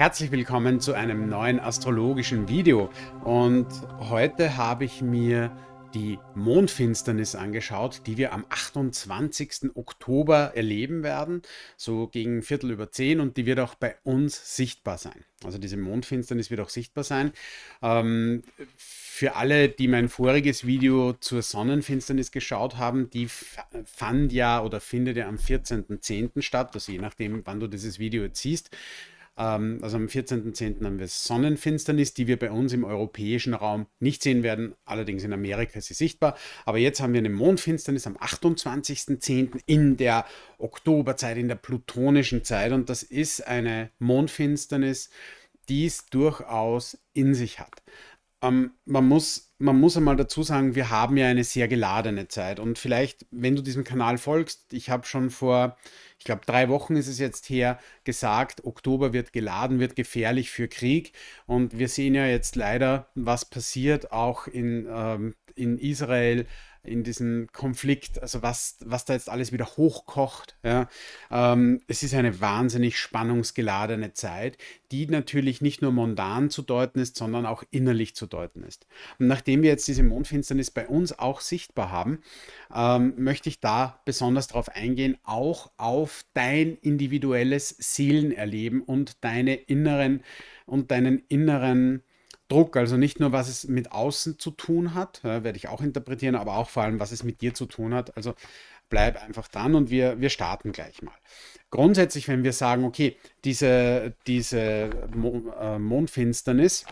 Herzlich willkommen zu einem neuen astrologischen Video und heute habe ich mir die Mondfinsternis angeschaut, die wir am 28. Oktober erleben werden, so gegen Viertel über zehn und die wird auch bei uns sichtbar sein. Also diese Mondfinsternis wird auch sichtbar sein. Ähm, für alle, die mein voriges Video zur Sonnenfinsternis geschaut haben, die fand ja oder findet ja am 14.10. statt, also je nachdem, wann du dieses Video jetzt siehst. Ähm, also am 14.10. haben wir Sonnenfinsternis, die wir bei uns im europäischen Raum nicht sehen werden. Allerdings in Amerika ist sie sichtbar. Aber jetzt haben wir eine Mondfinsternis am 28.10. in der Oktoberzeit, in der plutonischen Zeit. Und das ist eine Mondfinsternis, die es durchaus in sich hat. Ähm, man muss man muss einmal dazu sagen, wir haben ja eine sehr geladene Zeit. Und vielleicht, wenn du diesem Kanal folgst, ich habe schon vor, ich glaube, drei Wochen ist es jetzt her, gesagt, Oktober wird geladen, wird gefährlich für Krieg. Und wir sehen ja jetzt leider, was passiert, auch in, ähm, in Israel in diesem Konflikt, also was, was da jetzt alles wieder hochkocht. Ja. Ähm, es ist eine wahnsinnig spannungsgeladene Zeit, die natürlich nicht nur mondan zu deuten ist, sondern auch innerlich zu deuten ist. Und nachdem wir jetzt diese Mondfinsternis bei uns auch sichtbar haben, ähm, möchte ich da besonders darauf eingehen, auch auf dein individuelles Seelenerleben und deine inneren und deinen inneren Druck, also nicht nur, was es mit außen zu tun hat, ja, werde ich auch interpretieren, aber auch vor allem, was es mit dir zu tun hat. Also bleib einfach dran und wir, wir starten gleich mal. Grundsätzlich, wenn wir sagen, okay, diese, diese Mo äh, Mondfinsternis,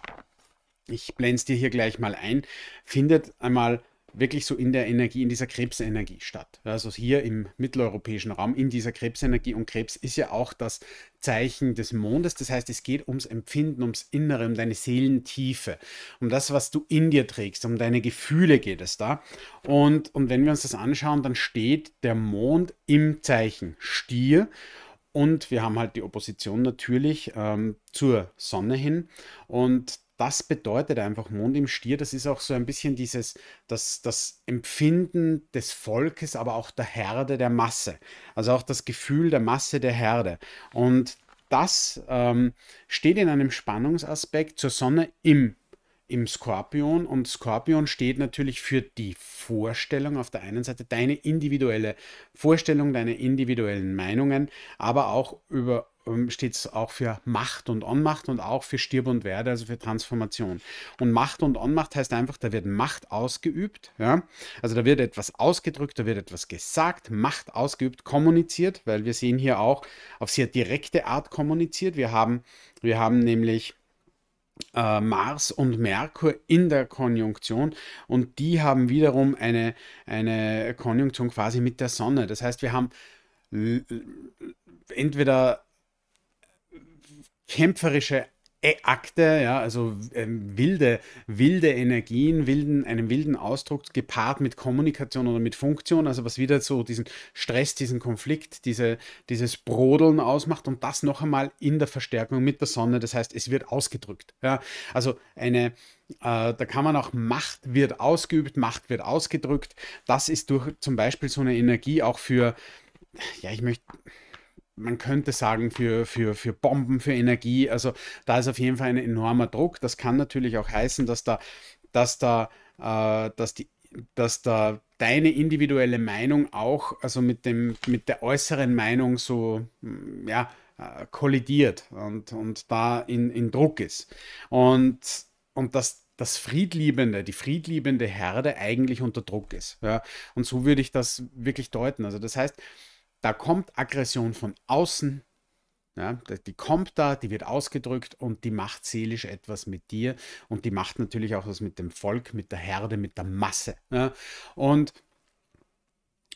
ich blende es dir hier gleich mal ein, findet einmal wirklich so in der Energie, in dieser Krebsenergie statt. Also hier im mitteleuropäischen Raum in dieser Krebsenergie. Und Krebs ist ja auch das Zeichen des Mondes. Das heißt, es geht ums Empfinden, ums Innere, um deine Seelentiefe, um das, was du in dir trägst, um deine Gefühle geht es da. Und, und wenn wir uns das anschauen, dann steht der Mond im Zeichen Stier. Und wir haben halt die Opposition natürlich ähm, zur Sonne hin. Und das bedeutet einfach Mond im Stier. Das ist auch so ein bisschen dieses, das, das Empfinden des Volkes, aber auch der Herde, der Masse. Also auch das Gefühl der Masse, der Herde. Und das ähm, steht in einem Spannungsaspekt zur Sonne im im Skorpion und Skorpion steht natürlich für die Vorstellung auf der einen Seite, deine individuelle Vorstellung, deine individuellen Meinungen, aber auch über ähm, steht es auch für Macht und Onmacht und auch für Stirb und Werde, also für Transformation. Und Macht und Onmacht heißt einfach, da wird Macht ausgeübt. Ja? Also da wird etwas ausgedrückt, da wird etwas gesagt, Macht ausgeübt, kommuniziert, weil wir sehen hier auch auf sehr direkte Art kommuniziert. Wir haben, wir haben nämlich äh, Mars und Merkur in der Konjunktion und die haben wiederum eine, eine Konjunktion quasi mit der Sonne. Das heißt, wir haben entweder kämpferische äh, Akte, ja, also ähm, wilde, wilde Energien, wilden, einem wilden Ausdruck gepaart mit Kommunikation oder mit Funktion, also was wieder so diesen Stress, diesen Konflikt, diese, dieses Brodeln ausmacht und das noch einmal in der Verstärkung mit der Sonne, das heißt, es wird ausgedrückt. Ja, also eine, äh, da kann man auch Macht wird ausgeübt, Macht wird ausgedrückt. Das ist durch zum Beispiel so eine Energie auch für, ja, ich möchte man könnte sagen, für, für, für Bomben, für Energie. Also da ist auf jeden Fall ein enormer Druck. Das kann natürlich auch heißen, dass da, dass da, äh, dass die, dass da deine individuelle Meinung auch, also mit dem, mit der äußeren Meinung so, mm, ja, äh, kollidiert und, und da in, in Druck ist. Und, und dass das Friedliebende, die friedliebende Herde eigentlich unter Druck ist. Ja? Und so würde ich das wirklich deuten. Also das heißt, da kommt Aggression von außen, ja, die kommt da, die wird ausgedrückt und die macht seelisch etwas mit dir und die macht natürlich auch was mit dem Volk, mit der Herde, mit der Masse. Ja. Und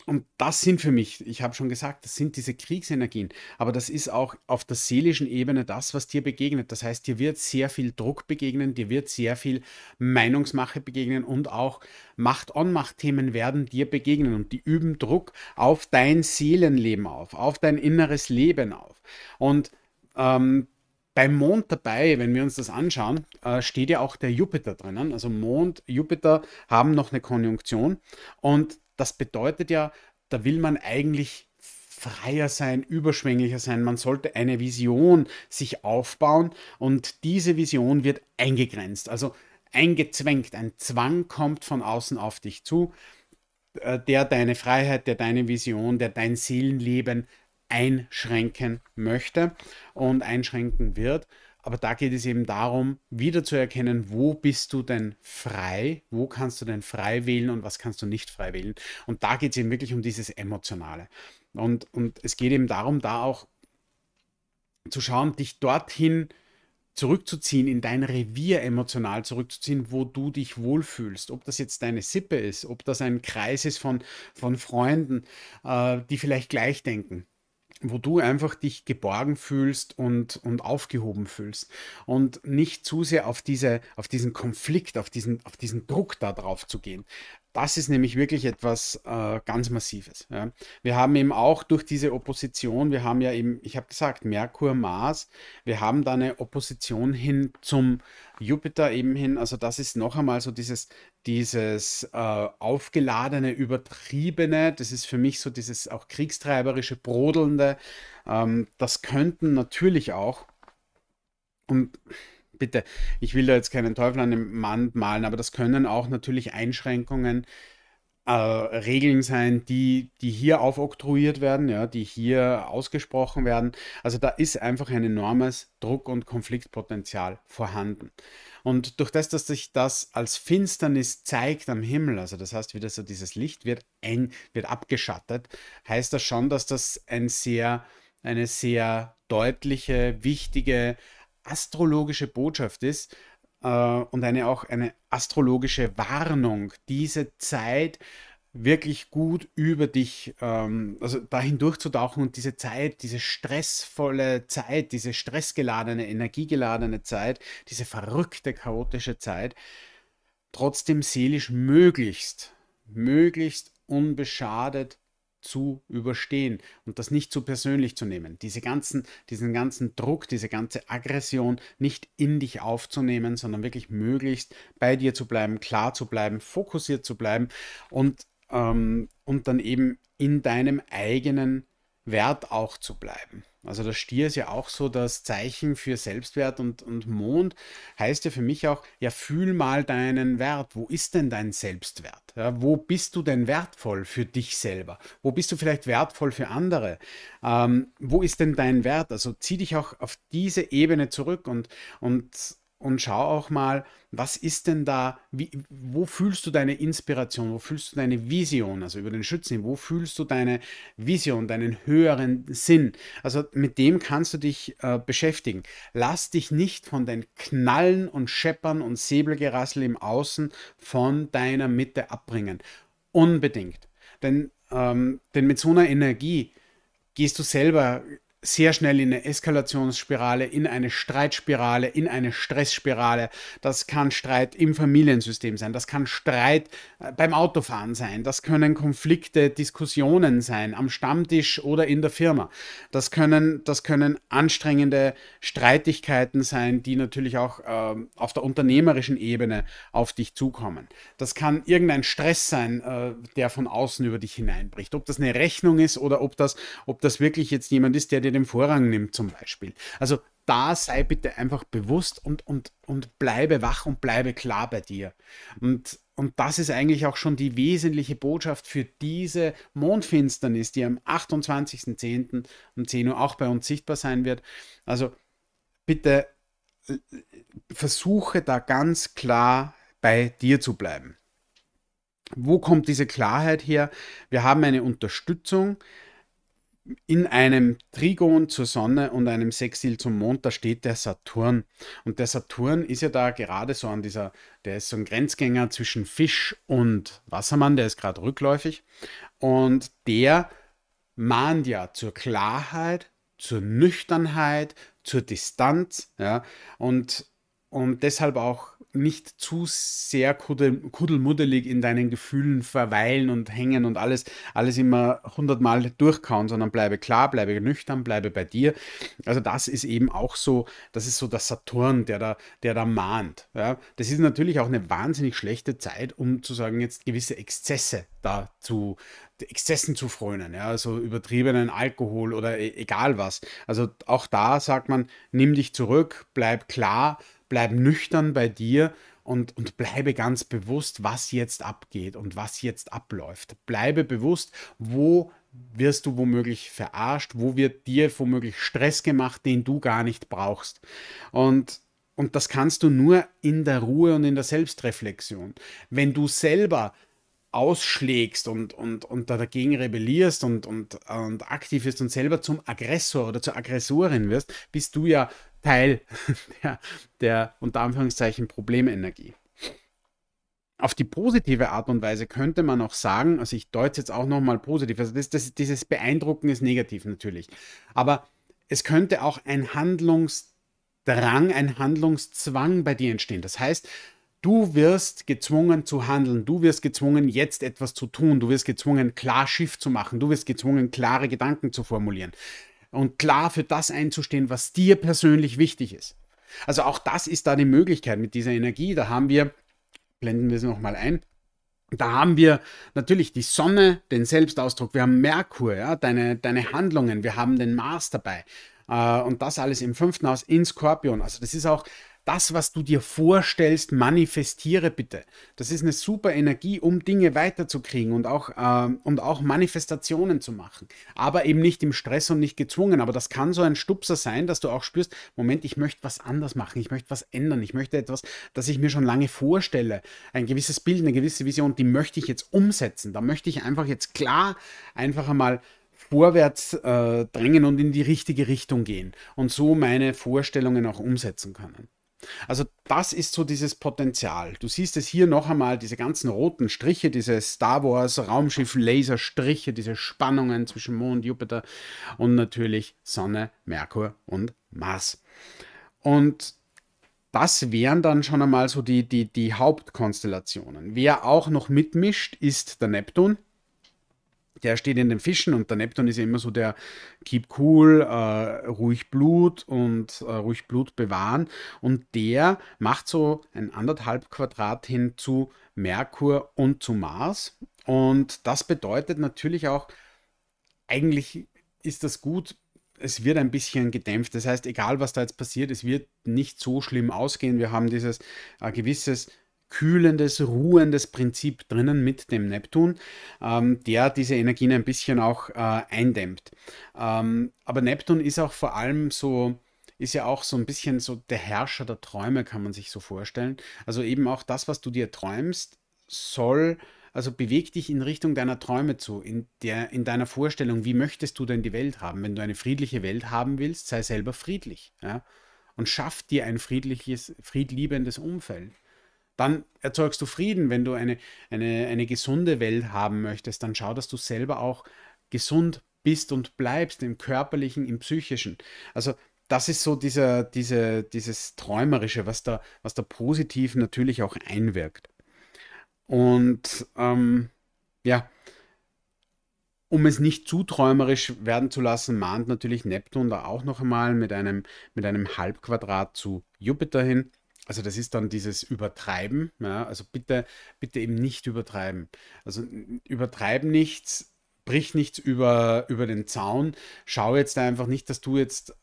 und das sind für mich, ich habe schon gesagt, das sind diese Kriegsenergien, aber das ist auch auf der seelischen Ebene das, was dir begegnet. Das heißt, dir wird sehr viel Druck begegnen, dir wird sehr viel Meinungsmache begegnen und auch Macht-on-Macht-Themen werden dir begegnen und die üben Druck auf dein Seelenleben auf, auf dein inneres Leben auf. Und ähm, beim Mond dabei, wenn wir uns das anschauen, äh, steht ja auch der Jupiter drinnen. Also Mond, Jupiter haben noch eine Konjunktion und das bedeutet ja, da will man eigentlich freier sein, überschwänglicher sein. Man sollte eine Vision sich aufbauen und diese Vision wird eingegrenzt, also eingezwängt. Ein Zwang kommt von außen auf dich zu, äh, der deine Freiheit, der deine Vision, der dein Seelenleben einschränken möchte und einschränken wird. Aber da geht es eben darum, wieder zu erkennen, wo bist du denn frei, wo kannst du denn frei wählen und was kannst du nicht frei wählen. Und da geht es eben wirklich um dieses Emotionale. Und, und es geht eben darum, da auch zu schauen, dich dorthin zurückzuziehen, in dein Revier emotional zurückzuziehen, wo du dich wohlfühlst. Ob das jetzt deine Sippe ist, ob das ein Kreis ist von, von Freunden, äh, die vielleicht gleich denken wo du einfach dich geborgen fühlst und, und aufgehoben fühlst und nicht zu sehr auf, diese, auf diesen Konflikt, auf diesen, auf diesen Druck da drauf zu gehen. Das ist nämlich wirklich etwas äh, ganz Massives. Ja. Wir haben eben auch durch diese Opposition, wir haben ja eben, ich habe gesagt, Merkur, Mars, wir haben da eine Opposition hin zum Jupiter eben hin. Also das ist noch einmal so dieses, dieses äh, aufgeladene, übertriebene, das ist für mich so dieses auch kriegstreiberische, brodelnde. Ähm, das könnten natürlich auch, und bitte, ich will da jetzt keinen Teufel an dem Mann malen, aber das können auch natürlich Einschränkungen, äh, Regeln sein, die, die hier aufoktroyiert werden, ja, die hier ausgesprochen werden. Also da ist einfach ein enormes Druck- und Konfliktpotenzial vorhanden. Und durch das, dass sich das als Finsternis zeigt am Himmel, also das heißt wieder so dieses Licht wird, ein, wird abgeschattet, heißt das schon, dass das ein sehr, eine sehr deutliche, wichtige astrologische Botschaft ist äh, und eine auch eine astrologische Warnung. Diese Zeit wirklich gut über dich, ähm, also dahin durchzutauchen und diese Zeit, diese stressvolle Zeit, diese stressgeladene, energiegeladene Zeit, diese verrückte, chaotische Zeit, trotzdem seelisch möglichst, möglichst unbeschadet zu überstehen und das nicht zu persönlich zu nehmen. Diese ganzen, diesen ganzen Druck, diese ganze Aggression nicht in dich aufzunehmen, sondern wirklich möglichst bei dir zu bleiben, klar zu bleiben, fokussiert zu bleiben und, ähm, und dann eben in deinem eigenen Wert auch zu bleiben. Also der Stier ist ja auch so das Zeichen für Selbstwert und, und Mond heißt ja für mich auch, ja, fühl mal deinen Wert. Wo ist denn dein Selbstwert? Ja, wo bist du denn wertvoll für dich selber? Wo bist du vielleicht wertvoll für andere? Ähm, wo ist denn dein Wert? Also zieh dich auch auf diese Ebene zurück und, und und schau auch mal, was ist denn da, wie, wo fühlst du deine Inspiration, wo fühlst du deine Vision, also über den Schützen, wo fühlst du deine Vision, deinen höheren Sinn. Also mit dem kannst du dich äh, beschäftigen. Lass dich nicht von den Knallen und Scheppern und Säbelgerassel im Außen von deiner Mitte abbringen. Unbedingt. Denn, ähm, denn mit so einer Energie gehst du selber sehr schnell in eine Eskalationsspirale, in eine Streitspirale, in eine Stressspirale. Das kann Streit im Familiensystem sein, das kann Streit äh, beim Autofahren sein, das können Konflikte, Diskussionen sein, am Stammtisch oder in der Firma. Das können, das können anstrengende Streitigkeiten sein, die natürlich auch äh, auf der unternehmerischen Ebene auf dich zukommen. Das kann irgendein Stress sein, äh, der von außen über dich hineinbricht. Ob das eine Rechnung ist oder ob das, ob das wirklich jetzt jemand ist, der dir dir den Vorrang nimmt zum Beispiel. Also da sei bitte einfach bewusst und, und, und bleibe wach und bleibe klar bei dir. Und, und das ist eigentlich auch schon die wesentliche Botschaft für diese Mondfinsternis, die am 28.10. um 10 Uhr auch bei uns sichtbar sein wird. Also bitte versuche da ganz klar bei dir zu bleiben. Wo kommt diese Klarheit her? Wir haben eine Unterstützung in einem Trigon zur Sonne und einem Sextil zum Mond, da steht der Saturn. Und der Saturn ist ja da gerade so an dieser, der ist so ein Grenzgänger zwischen Fisch und Wassermann, der ist gerade rückläufig. Und der mahnt ja zur Klarheit, zur Nüchternheit, zur Distanz. Ja, und, und deshalb auch nicht zu sehr kuddelmuddelig in deinen Gefühlen verweilen und hängen und alles, alles immer hundertmal durchkauen, sondern bleibe klar, bleibe nüchtern, bleibe bei dir. Also das ist eben auch so, das ist so der Saturn, der da, der da mahnt. Ja? Das ist natürlich auch eine wahnsinnig schlechte Zeit, um zu sagen, jetzt gewisse Exzesse da zu, Exzessen zu frönen, ja, also übertriebenen Alkohol oder e egal was. Also auch da sagt man, nimm dich zurück, bleib klar, bleib nüchtern bei dir und, und bleibe ganz bewusst, was jetzt abgeht und was jetzt abläuft. Bleibe bewusst, wo wirst du womöglich verarscht, wo wird dir womöglich Stress gemacht, den du gar nicht brauchst. Und und das kannst du nur in der Ruhe und in der Selbstreflexion. Wenn du selber ausschlägst und, und, und dagegen rebellierst und, und, und aktiv wirst und selber zum Aggressor oder zur Aggressorin wirst, bist du ja Teil der, der unter Anführungszeichen Problemenergie. Auf die positive Art und Weise könnte man auch sagen, also ich deute jetzt auch nochmal positiv, also das, das, dieses Beeindrucken ist negativ natürlich, aber es könnte auch ein Handlungsdrang, ein Handlungszwang bei dir entstehen. Das heißt, du wirst gezwungen zu handeln, du wirst gezwungen, jetzt etwas zu tun, du wirst gezwungen, klar Schiff zu machen, du wirst gezwungen, klare Gedanken zu formulieren und klar für das einzustehen, was dir persönlich wichtig ist. Also auch das ist da die Möglichkeit mit dieser Energie. Da haben wir, blenden wir es nochmal ein, da haben wir natürlich die Sonne, den Selbstausdruck, wir haben Merkur, ja, deine, deine Handlungen, wir haben den Mars dabei. Äh, und das alles im fünften Haus in Skorpion. Also das ist auch das, was du dir vorstellst, manifestiere bitte. Das ist eine super Energie, um Dinge weiterzukriegen und auch, äh, und auch Manifestationen zu machen. Aber eben nicht im Stress und nicht gezwungen. Aber das kann so ein Stupser sein, dass du auch spürst, Moment, ich möchte was anders machen, ich möchte was ändern, ich möchte etwas, das ich mir schon lange vorstelle. Ein gewisses Bild, eine gewisse Vision, die möchte ich jetzt umsetzen. Da möchte ich einfach jetzt klar einfach einmal vorwärts äh, drängen und in die richtige Richtung gehen und so meine Vorstellungen auch umsetzen können. Also das ist so dieses Potenzial. Du siehst es hier noch einmal, diese ganzen roten Striche, diese Star Wars Raumschiff Laserstriche, diese Spannungen zwischen Mond, Jupiter und natürlich Sonne, Merkur und Mars. Und das wären dann schon einmal so die, die, die Hauptkonstellationen. Wer auch noch mitmischt, ist der Neptun der steht in den Fischen und der Neptun ist ja immer so der Keep cool, äh, ruhig Blut und äh, ruhig Blut bewahren. Und der macht so ein anderthalb Quadrat hin zu Merkur und zu Mars. Und das bedeutet natürlich auch, eigentlich ist das gut, es wird ein bisschen gedämpft. Das heißt, egal was da jetzt passiert, es wird nicht so schlimm ausgehen. Wir haben dieses äh, gewisses kühlendes, ruhendes Prinzip drinnen mit dem Neptun, ähm, der diese Energien ein bisschen auch äh, eindämmt. Ähm, aber Neptun ist auch vor allem so, ist ja auch so ein bisschen so der Herrscher der Träume, kann man sich so vorstellen. Also eben auch das, was du dir träumst, soll also beweg dich in Richtung deiner Träume zu, in, der, in deiner Vorstellung, wie möchtest du denn die Welt haben? Wenn du eine friedliche Welt haben willst, sei selber friedlich ja? und schaff dir ein friedliches, friedliebendes Umfeld dann erzeugst du Frieden. Wenn du eine, eine, eine gesunde Welt haben möchtest, dann schau, dass du selber auch gesund bist und bleibst im körperlichen, im psychischen. Also das ist so dieser, diese, dieses Träumerische, was da, was da positiv natürlich auch einwirkt. Und ähm, ja, um es nicht zu träumerisch werden zu lassen, mahnt natürlich Neptun da auch noch einmal mit einem, mit einem Halbquadrat zu Jupiter hin. Also das ist dann dieses Übertreiben. Ja? Also bitte, bitte eben nicht übertreiben. Also übertreiben nichts, brich nichts über, über den Zaun. Schau jetzt einfach nicht, dass du jetzt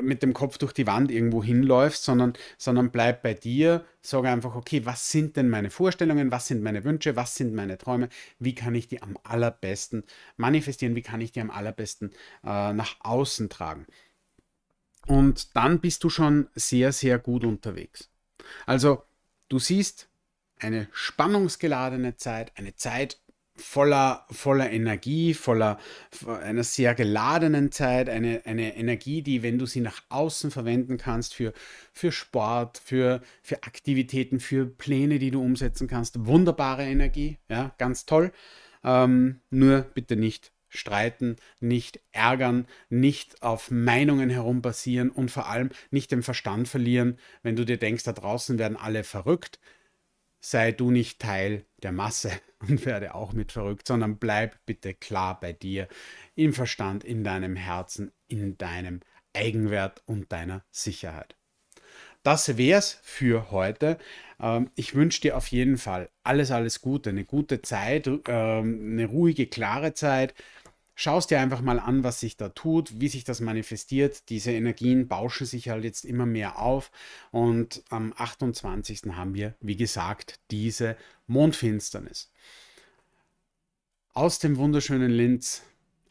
mit dem Kopf durch die Wand irgendwo hinläufst, sondern, sondern bleib bei dir, sage einfach, okay, was sind denn meine Vorstellungen, was sind meine Wünsche, was sind meine Träume, wie kann ich die am allerbesten manifestieren, wie kann ich die am allerbesten äh, nach außen tragen. Und dann bist du schon sehr, sehr gut unterwegs. Also du siehst eine spannungsgeladene Zeit, eine Zeit voller, voller Energie, voller einer sehr geladenen Zeit, eine, eine Energie, die, wenn du sie nach außen verwenden kannst, für, für Sport, für, für Aktivitäten, für Pläne, die du umsetzen kannst, wunderbare Energie, ja, ganz toll. Ähm, nur bitte nicht streiten, nicht ärgern, nicht auf Meinungen herumbasieren und vor allem nicht den Verstand verlieren, wenn du dir denkst, da draußen werden alle verrückt. Sei du nicht Teil der Masse und werde auch mit verrückt, sondern bleib bitte klar bei dir, im Verstand, in deinem Herzen, in deinem Eigenwert und deiner Sicherheit. Das wär's für heute. Ähm, ich wünsche dir auf jeden Fall alles, alles Gute, eine gute Zeit, ähm, eine ruhige, klare Zeit schaust dir einfach mal an, was sich da tut, wie sich das manifestiert. Diese Energien bauschen sich halt jetzt immer mehr auf. Und am 28. haben wir, wie gesagt, diese Mondfinsternis. Aus dem wunderschönen Linz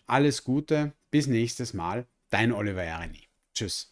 alles Gute, bis nächstes Mal. Dein Oliver Jareni. Tschüss.